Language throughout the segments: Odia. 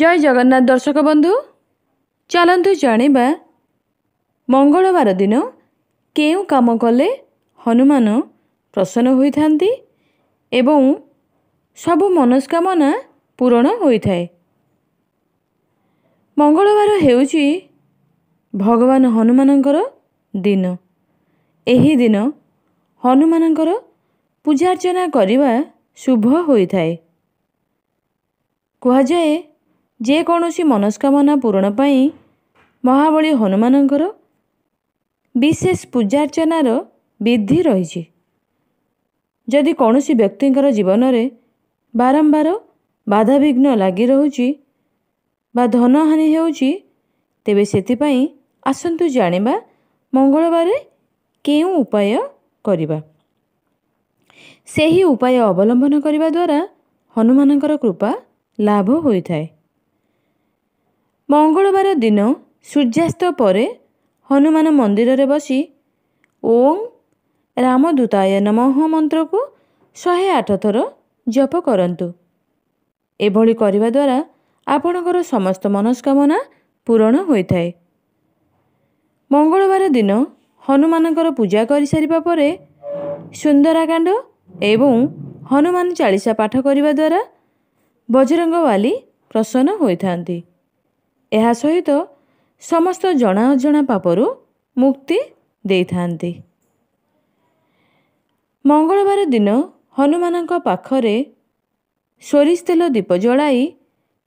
ଜୟ ଜଗନ୍ନାଥ ଦର୍ଶକ ବନ୍ଧୁ ଚାଲନ୍ତୁ ଜାଣିବା ମଙ୍ଗଳବାର ଦିନ କେଉଁ କାମ କଲେ ହନୁମାନ ପ୍ରସନ୍ନ ହୋଇଥାନ୍ତି ଏବଂ ସବୁ ମନସ୍କାମନା ପୂରଣ ହୋଇଥାଏ ମଙ୍ଗଳବାର ହେଉଛି ଭଗବାନ ହନୁମାନଙ୍କର ଦିନ ଏହି ଦିନ ହନୁମାନଙ୍କର ପୂଜାର୍ଚ୍ଚନା କରିବା ଶୁଭ ହୋଇଥାଏ କୁହାଯାଏ ଯେକୌଣସି ମନସ୍କାମନା ପୂରଣ ପାଇଁ ମହାବଳୀ ହନୁମାନଙ୍କର ବିଶେଷ ପୂଜାର୍ଚ୍ଚନାର ବିଧି ରହିଛି ଯଦି କୌଣସି ବ୍ୟକ୍ତିଙ୍କର ଜୀବନରେ ବାରମ୍ବାର ବାଧାବିଘ୍ନ ଲାଗି ରହୁଛି ବା ଧନହାନି ହେଉଛି ତେବେ ସେଥିପାଇଁ ଆସନ୍ତୁ ଜାଣିବା ମଙ୍ଗଳବାରରେ କେଉଁ ଉପାୟ କରିବା ସେହି ଉପାୟ ଅବଲମ୍ବନ କରିବା ଦ୍ୱାରା ହନୁମାନଙ୍କର କୃପା ଲାଭ ହୋଇଥାଏ ମଙ୍ଗଳବାର ଦିନ ସୂର୍ଯ୍ୟାସ୍ତ ପରେ ହନୁମାନ ମନ୍ଦିରରେ ବସି ଓଂ ରାମଦୂତାୟ ନମଃ ମନ୍ତ୍ରକୁ ଶହେ ଆଠ ଥର ଜପ କରନ୍ତୁ ଏଭଳି କରିବା ଦ୍ୱାରା ଆପଣଙ୍କର ସମସ୍ତ ମନସ୍କାମନା ପୂରଣ ହୋଇଥାଏ ମଙ୍ଗଳବାର ଦିନ ହନୁମାନଙ୍କର ପୂଜା କରିସାରିବା ପରେ ସୁନ୍ଦରାକାଣ୍ଡ ଏବଂ ହନୁମାନ ଚାଳିଶା ପାଠ କରିବା ଦ୍ୱାରା ବଜରଙ୍ଗ ବାଲି ପ୍ରସନ୍ନ ହୋଇଥାନ୍ତି ଏହା ସହିତ ସମସ୍ତ ଜଣା ଅଜଣା ପାପରୁ ମୁକ୍ତି ଦେଇଥାନ୍ତି ମଙ୍ଗଳବାର ଦିନ ହନୁମାନଙ୍କ ପାଖରେ ସୋରିଷ ତେଲ ଦୀପ ଜଳାଇ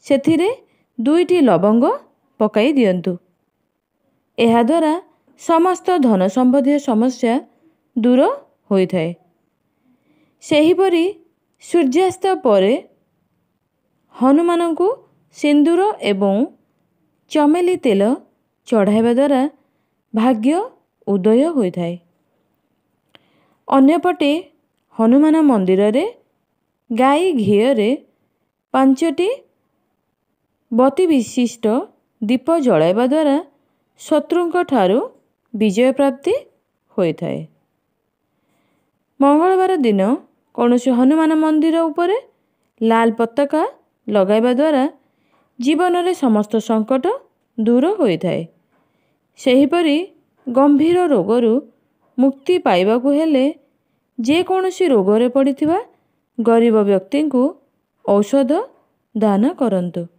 ସେଥିରେ ଦୁଇଟି ଲବଙ୍ଗ ପକାଇ ଦିଅନ୍ତୁ ଏହାଦ୍ୱାରା ସମସ୍ତ ଧନ ସମ୍ବନ୍ଧୀୟ ସମସ୍ୟା ଦୂର ହୋଇଥାଏ ସେହିପରି ସୂର୍ଯ୍ୟାସ୍ତ ପରେ ହନୁମାନଙ୍କୁ ସିନ୍ଦୁର ଏବଂ ଚମେଲି ତେଲ ଚଢ଼ାଇବା ଦ୍ୱାରା ଭାଗ୍ୟ ଉଦୟ ହୋଇଥାଏ ଅନ୍ୟପଟେ ହନୁମାନ ମନ୍ଦିରରେ ଗାଈ ଘିଅରେ ପାଞ୍ଚଟି ବତି ବିଶିଷ୍ଟ ଦୀପ ଜଳାଇବା ଦ୍ୱାରା ଶତ୍ରୁଙ୍କ ଠାରୁ ବିଜୟ ପ୍ରାପ୍ତି ହୋଇଥାଏ ମଙ୍ଗଳବାର ଦିନ କୌଣସି ହନୁମାନ ମନ୍ଦିର ଉପରେ ଲାଲ ପତାକା ଲଗାଇବା ଦ୍ୱାରା ଜୀବନରେ ସମସ୍ତ ସଙ୍କଟ ଦୂର ହୋଇଥାଏ ସେହିପରି ଗମ୍ଭୀର ରୋଗରୁ ମୁକ୍ତି ପାଇବାକୁ ହେଲେ ଯେକୌଣସି ରୋଗରେ ପଡ଼ିଥିବା ଗରିବ ବ୍ୟକ୍ତିଙ୍କୁ ଔଷଧ ଦାନ କରନ୍ତୁ